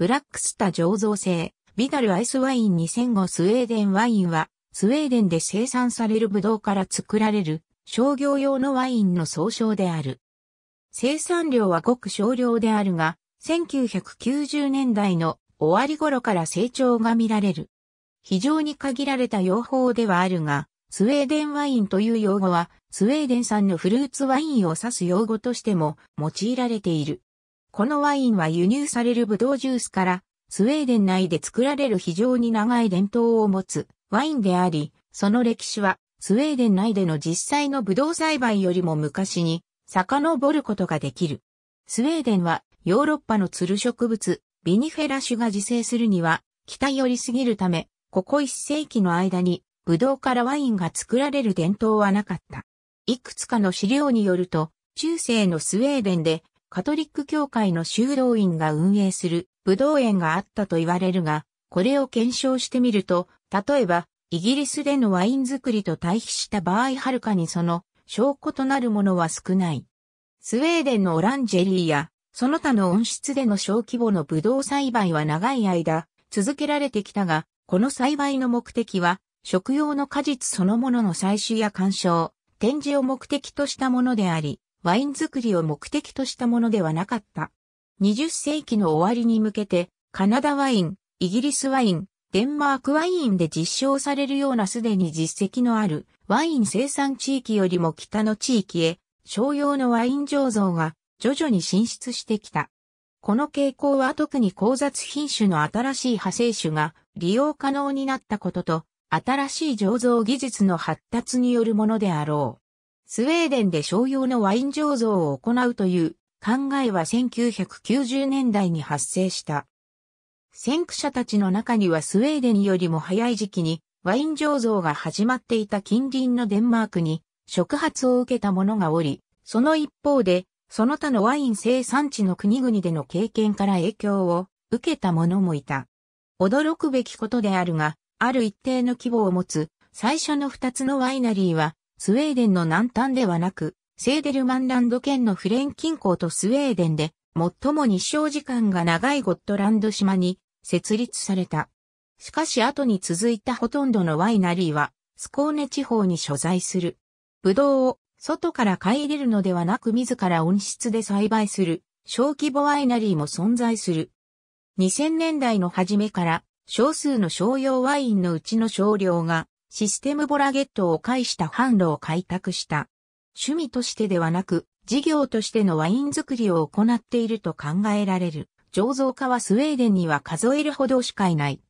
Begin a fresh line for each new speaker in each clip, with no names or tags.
ブラックスタ醸造製、ビダルアイスワイン2005スウェーデンワインは、スウェーデンで生産されるブドウから作られる商業用のワインの総称である。生産量はごく少量であるが、1990年代の終わり頃から成長が見られる。非常に限られた用法ではあるが、スウェーデンワインという用語は、スウェーデン産のフルーツワインを指す用語としても用いられている。このワインは輸入されるブドウジュースから、スウェーデン内で作られる非常に長い伝統を持つワインであり、その歴史は、スウェーデン内での実際のブドウ栽培よりも昔に遡ることができる。スウェーデンはヨーロッパのツル植物、ビニフェラ種が自生するには、北寄りすぎるため、ここ一世紀の間に、ブドウからワインが作られる伝統はなかった。いくつかの資料によると、中世のスウェーデンで、カトリック教会の修道院が運営する武道園があったと言われるが、これを検証してみると、例えば、イギリスでのワイン作りと対比した場合はるかにその証拠となるものは少ない。スウェーデンのオランジェリーや、その他の温室での小規模のブドウ栽培は長い間続けられてきたが、この栽培の目的は、食用の果実そのものの採取や鑑賞、展示を目的としたものであり、ワイン作りを目的としたものではなかった。20世紀の終わりに向けて、カナダワイン、イギリスワイン、デンマークワインで実証されるようなすでに実績のあるワイン生産地域よりも北の地域へ商用のワイン醸造が徐々に進出してきた。この傾向は特に交雑品種の新しい派生種が利用可能になったことと新しい醸造技術の発達によるものであろう。スウェーデンで商用のワイン醸造を行うという考えは1990年代に発生した。先駆者たちの中にはスウェーデンよりも早い時期にワイン醸造が始まっていた近隣のデンマークに触発を受けた者がおり、その一方で、その他のワイン生産地の国々での経験から影響を受けた者もいた。驚くべきことであるが、ある一定の規模を持つ最初の二つのワイナリーはスウェーデンの南端ではなく、セーデルマンランド県のフレン近郊とスウェーデンで、最も日照時間が長いゴットランド島に設立された。しかし後に続いたほとんどのワイナリーは、スコーネ地方に所在する。ブドウを外から買い入れるのではなく自ら温室で栽培する小規模ワイナリーも存在する。2000年代の初めから少数の商用ワインのうちの少量がシステムボラゲットを介した販路を開拓した。趣味としてではなく、事業としてのワイン作りを行っていると考えられる。醸造家はスウェーデンには数えるほどしかいない。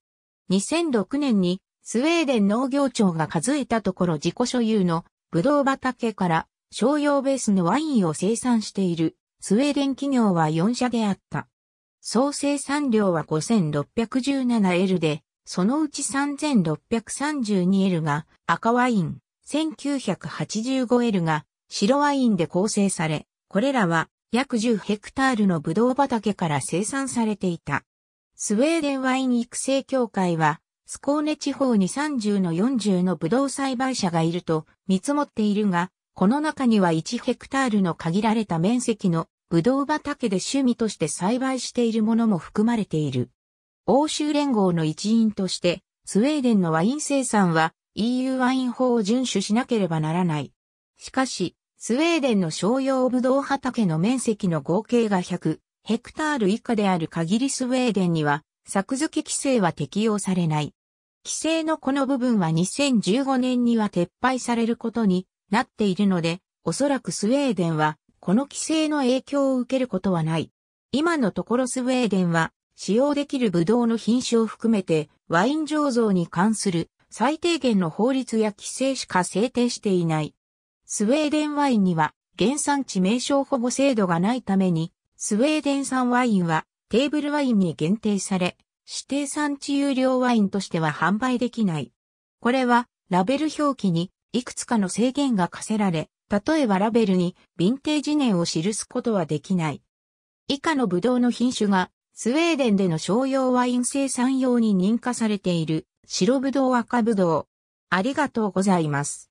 2006年にスウェーデン農業庁が数えたところ自己所有のブドウ畑から商用ベースのワインを生産しているスウェーデン企業は4社であった。総生産量は 5617L でそのうち 3632L が赤ワイン、1985L が白ワインで構成され、これらは約10ヘクタールのブドウ畑から生産されていた。スウェーデンワイン育成協会は、スコーネ地方に30の40のブドウ栽培者がいると見積もっているが、この中には1ヘクタールの限られた面積のブドウ畑で趣味として栽培しているものも含まれている。欧州連合の一員として、スウェーデンのワイン生産は EU ワイン法を遵守しなければならない。しかし、スウェーデンの商用ブドウ畑の面積の合計が100ヘクタール以下である限りスウェーデンには作付規制は適用されない。規制のこの部分は2015年には撤廃されることになっているので、おそらくスウェーデンはこの規制の影響を受けることはない。今のところスウェーデンは使用できるブドウの品種を含めて、ワイン醸造に関する最低限の法律や規制しか制定していない。スウェーデンワインには原産地名称保護制度がないために、スウェーデン産ワインはテーブルワインに限定され、指定産地有料ワインとしては販売できない。これはラベル表記にいくつかの制限が課せられ、例えばラベルにヴィンテージ年を記すことはできない。以下のブドウの品種がスウェーデンでの商用ワイン生産用に認可されている白ぶどう赤ぶどう。ありがとうございます。